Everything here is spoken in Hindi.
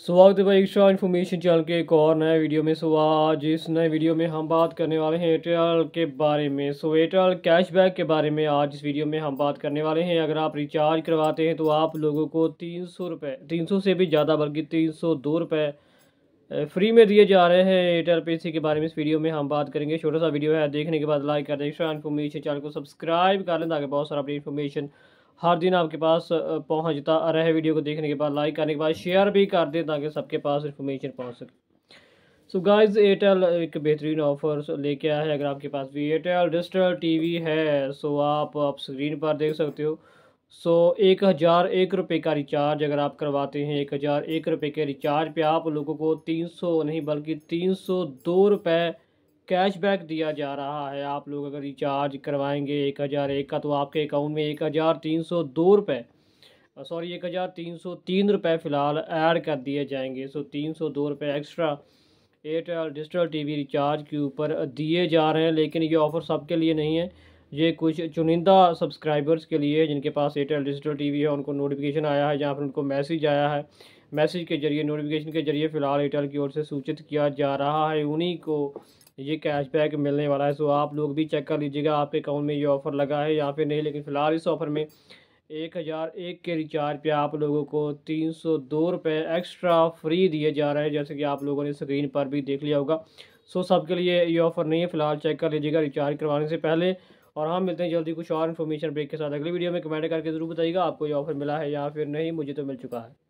स्वागत है भाई एक्स्ट्रा इन्फॉर्मेशन चैनल के एक और नए वीडियो में सो आज इस नए वीडियो में हम बात करने वाले हैं एयरटेल के बारे में सो एयरटेल कैशबैक के बारे में आज इस वीडियो में हम बात करने वाले हैं अगर आप रिचार्ज करवाते हैं तो आप लोगों को तीन सौ रुपये तीन सौ से भी ज़्यादा बल्कि तीन सौ दो रुपये फ्री में दिए जा रहे हैं एयरटेल पे इसी के बारे में इस वीडियो में हम बात करेंगे छोटा सा वीडियो है देखने के बाद लाइक कर दें एक्स्ट्रा इन्फॉर्मेशन चैनल को सब्सक्राइब कर लें ताकि बहुत सारा अपनी इन्फॉर्मेशन हर दिन आपके पास पहुंचता रहे वीडियो को देखने के बाद लाइक करने के बाद शेयर भी कर दें ताकि सबके पास इन्फॉर्मेशन पहुंच सके सो गाइस एयरटेल एक बेहतरीन ऑफर लेके आया है अगर आपके पास भी एयरटेल डिजिटल टीवी है सो आप आप स्क्रीन पर देख सकते हो सो एक हज़ार एक रुपये का रिचार्ज अगर आप करवाते हैं एक हज़ार एक रुपये के रिचार्ज पे आप लोगों को तीन सौ नहीं बल्कि तीन सौ दो रुपये कैशबैक दिया जा रहा है आप लोग अगर रिचार्ज करवाएंगे एक हज़ार एक का तो आपके अकाउंट में एक हज़ार तीन सौ दो रुपये सॉरी एक हज़ार तीन सौ तीन रुपये फ़िलहाल ऐड कर दिए जाएंगे सो तीन सौ दो रुपये extra Airtel digital TV recharge के ऊपर दिए जा रहे हैं लेकिन ये ऑफ़र सबके लिए नहीं है ये कुछ चुनिंदा सब्सक्राइबर्स के लिए जिनके पास एयरटेल डिजिटल टीवी है उनको नोटिफिकेशन आया है या फिर उनको मैसेज आया है मैसेज के जरिए नोटिफिकेशन के जरिए फ़िलहाल एयरटेल की ओर से सूचित किया जा रहा है उन्हीं को ये कैशबैक मिलने वाला है सो आप लोग भी चेक कर लीजिएगा आपके अकाउंट में ये ऑफ़र लगा है या फिर नहीं लेकिन फ़िलहाल इस ऑफ़र में एक हज़ार एक के रिचार्ज पे आप लोगों को तीन सौ दो रुपये एक्स्ट्रा फ्री दिए जा रहे हैं जैसे कि आप लोगों ने स्क्रीन पर भी देख लिया होगा सो सबके लिए ये ऑफ़र नहीं है फ़िलहाल चेक कर लीजिएगा रिचार्ज करवाने से पहले और हम मिलते हैं जल्दी कुछ और इन्फॉर्मेशन ब्रेक के साथ अगली वीडियो में कमेंट करके ज़रूर बताइएगा आपको ये ऑफ़र मिला है या फिर नहीं मुझे तो मिल चुका है